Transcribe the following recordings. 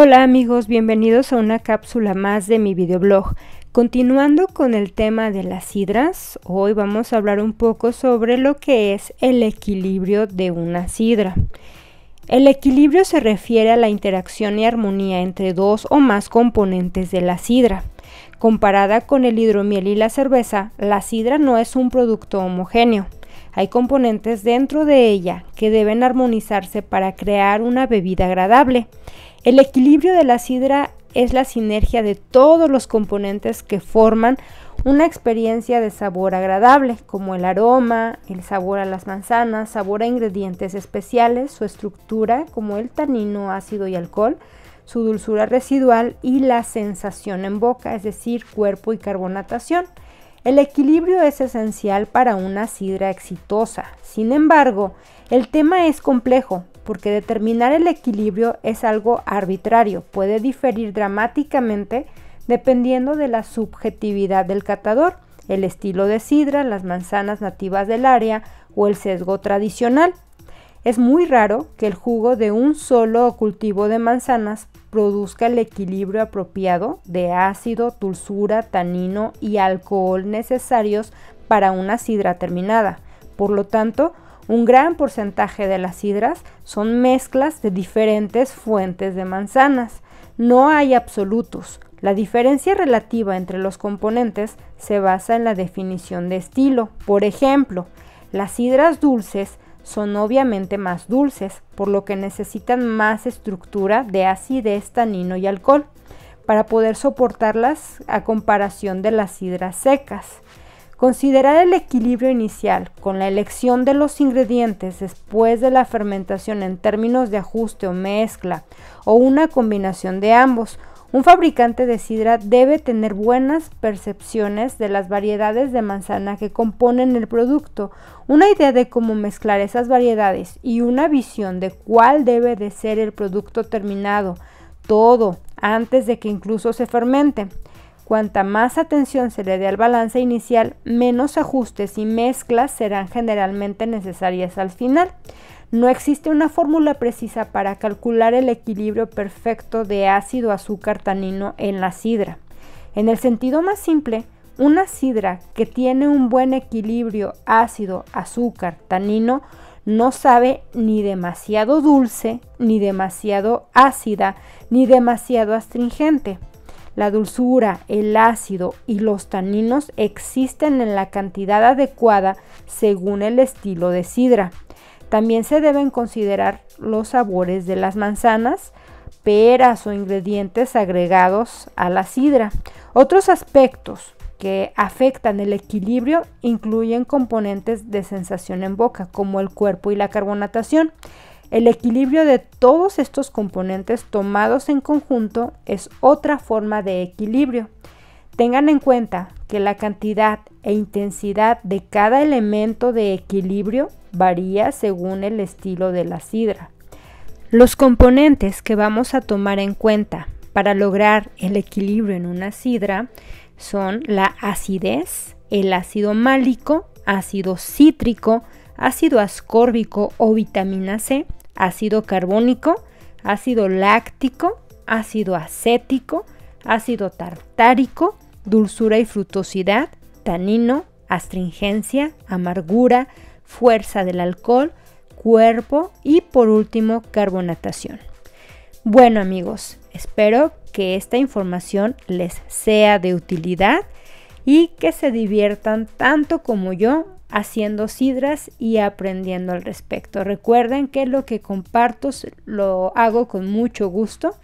Hola amigos, bienvenidos a una cápsula más de mi videoblog. Continuando con el tema de las sidras, hoy vamos a hablar un poco sobre lo que es el equilibrio de una sidra. El equilibrio se refiere a la interacción y armonía entre dos o más componentes de la sidra. Comparada con el hidromiel y la cerveza, la sidra no es un producto homogéneo. Hay componentes dentro de ella que deben armonizarse para crear una bebida agradable. El equilibrio de la sidra es la sinergia de todos los componentes que forman una experiencia de sabor agradable, como el aroma, el sabor a las manzanas, sabor a ingredientes especiales, su estructura, como el tanino, ácido y alcohol, su dulzura residual y la sensación en boca, es decir, cuerpo y carbonatación. El equilibrio es esencial para una sidra exitosa. Sin embargo, el tema es complejo porque determinar el equilibrio es algo arbitrario, puede diferir dramáticamente dependiendo de la subjetividad del catador, el estilo de sidra, las manzanas nativas del área o el sesgo tradicional. Es muy raro que el jugo de un solo cultivo de manzanas produzca el equilibrio apropiado de ácido, dulzura, tanino y alcohol necesarios para una sidra terminada. Por lo tanto, un gran porcentaje de las sidras son mezclas de diferentes fuentes de manzanas. No hay absolutos. La diferencia relativa entre los componentes se basa en la definición de estilo. Por ejemplo, las sidras dulces son obviamente más dulces, por lo que necesitan más estructura de acidez, tanino y alcohol para poder soportarlas a comparación de las sidras secas. Considerar el equilibrio inicial con la elección de los ingredientes después de la fermentación en términos de ajuste o mezcla o una combinación de ambos un fabricante de sidra debe tener buenas percepciones de las variedades de manzana que componen el producto, una idea de cómo mezclar esas variedades y una visión de cuál debe de ser el producto terminado, todo antes de que incluso se fermente. Cuanta más atención se le dé al balance inicial, menos ajustes y mezclas serán generalmente necesarias al final. No existe una fórmula precisa para calcular el equilibrio perfecto de ácido-azúcar tanino en la sidra. En el sentido más simple, una sidra que tiene un buen equilibrio ácido-azúcar-tanino no sabe ni demasiado dulce, ni demasiado ácida, ni demasiado astringente. La dulzura, el ácido y los taninos existen en la cantidad adecuada según el estilo de sidra. También se deben considerar los sabores de las manzanas, peras o ingredientes agregados a la sidra. Otros aspectos que afectan el equilibrio incluyen componentes de sensación en boca, como el cuerpo y la carbonatación. El equilibrio de todos estos componentes tomados en conjunto es otra forma de equilibrio. Tengan en cuenta que la cantidad e intensidad de cada elemento de equilibrio varía según el estilo de la sidra. Los componentes que vamos a tomar en cuenta para lograr el equilibrio en una sidra son la acidez, el ácido málico, ácido cítrico, ácido ascórbico o vitamina C, ácido carbónico, ácido láctico, ácido acético, ácido tartárico, dulzura y fructosidad, tanino, astringencia, amargura, fuerza del alcohol, cuerpo y por último carbonatación. Bueno amigos, espero que esta información les sea de utilidad y que se diviertan tanto como yo haciendo sidras y aprendiendo al respecto. Recuerden que lo que comparto lo hago con mucho gusto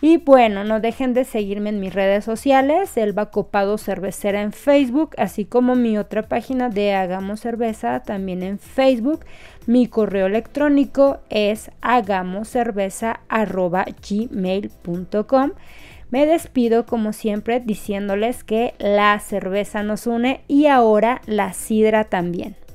y bueno, no dejen de seguirme en mis redes sociales, El Copado Cervecera en Facebook, así como mi otra página de Hagamos Cerveza también en Facebook. Mi correo electrónico es hagamoscerveza.gmail.com. Me despido como siempre diciéndoles que la cerveza nos une y ahora la sidra también.